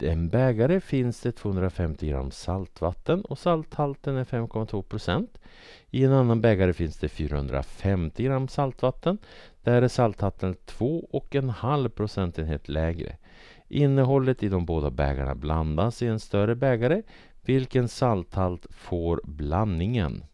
I en bägare finns det 250 gram saltvatten och salthalten är 5,2 procent. I en annan bägare finns det 450 gram saltvatten. Där är salthalten 2,5 procentenhet lägre. Innehållet i de båda bägarna blandas i en större bägare. Vilken salthalt får blandningen?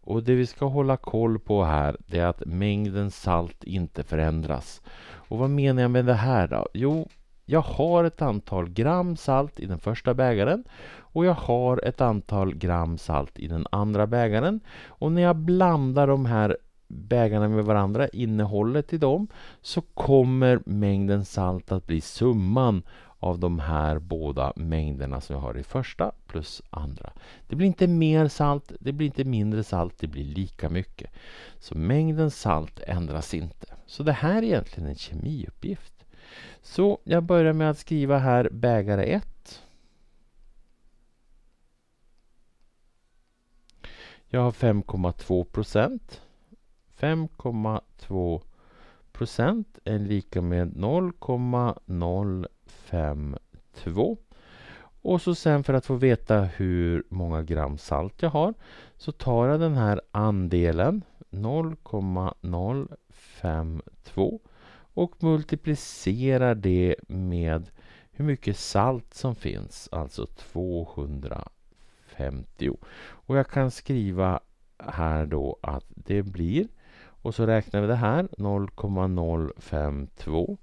Och det vi ska hålla koll på här det är att mängden salt inte förändras. Och vad menar jag med det här då? Jo, jag har ett antal gram salt i den första bägaren och jag har ett antal gram salt i den andra bägaren. Och när jag blandar de här bägarna med varandra, innehållet i dem, så kommer mängden salt att bli summan av de här båda mängderna som jag har i första plus andra. Det blir inte mer salt, det blir inte mindre salt, det blir lika mycket. Så mängden salt ändras inte. Så det här är egentligen en kemiuppgift. Så jag börjar med att skriva här bägare 1. Jag har 5,2 procent. 5,2 procent är lika med 0,052. Och så sen för att få veta hur många gram salt jag har så tar jag den här andelen 0,052 och multiplicerar det med hur mycket salt som finns, alltså 250. Och jag kan skriva här då att det blir, och så räknar vi det här, 0,052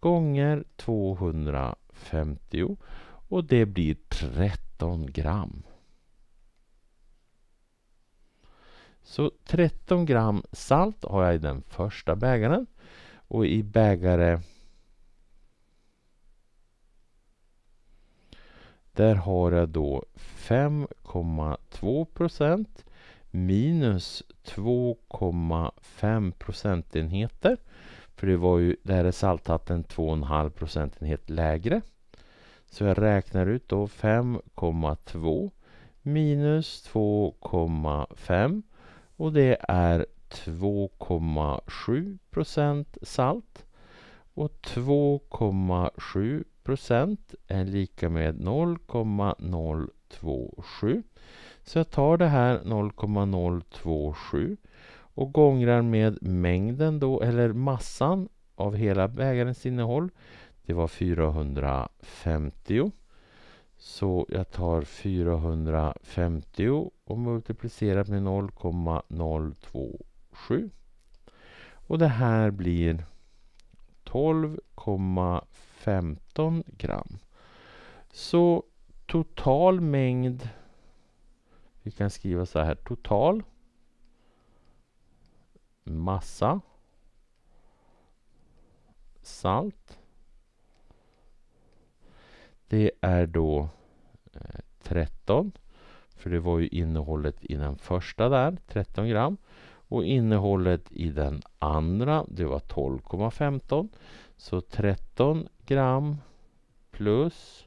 gånger 250 och det blir 13 gram. Så 13 gram salt har jag i den första bägaren och i bägare Där har jag då 5,2 procent minus 2,5 procentenheter. För det var ju, Där är salthatten 2,5 procentenhet lägre. Så jag räknar ut då 5,2 minus 2,5 och det är 2,7 procent salt och 2,7 procent är lika med 0,027. Så jag tar det här 0,027 och gångrar med mängden då, eller massan av hela bägarens innehåll. Det var 450. Så jag tar 450 och multiplicerar med 0,027 7. Och det här blir 12,15 gram. Så total mängd, vi kan skriva så här, total massa salt. Det är då 13, eh, för det var ju innehållet i den första där, 13 gram. Och innehållet i den andra, det var 12,15. Så 13 gram plus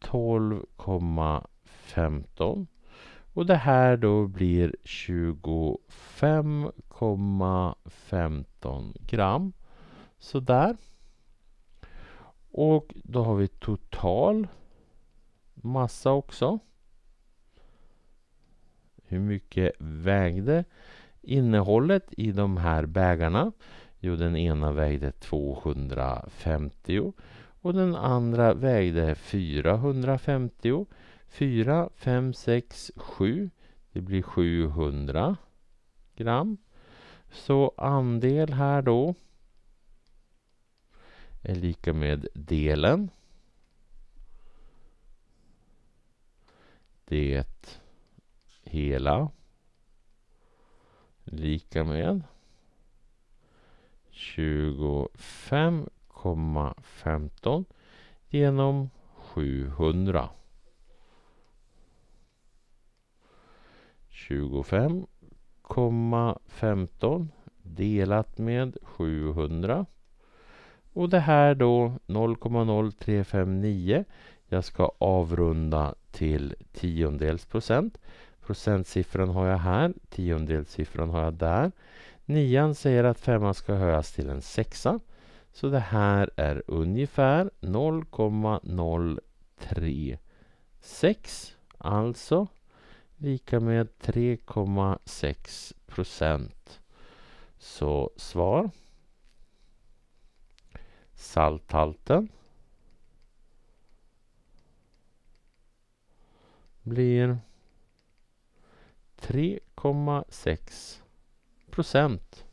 12,15. Och det här då blir 25,15 gram. Sådär. Och då har vi total massa också. Hur mycket vägde innehållet i de här bägarna. Jo, den ena vägde 250 och den andra vägde 450. 4, 5, 6, 7. Det blir 700 gram. Så andel här då är lika med delen. Det hela lika med 25,15 genom 700. 25,15 delat med 700. Och det här då 0,0359. Jag ska avrunda till tiondels procent. Procentsiffran har jag här, tiondelssiffran har jag där. Nian säger att femman ska höjas till en sexa. Så det här är ungefär 0,036. Alltså lika med 3,6 procent. Så svar. Salthalten blir 3,6 procent.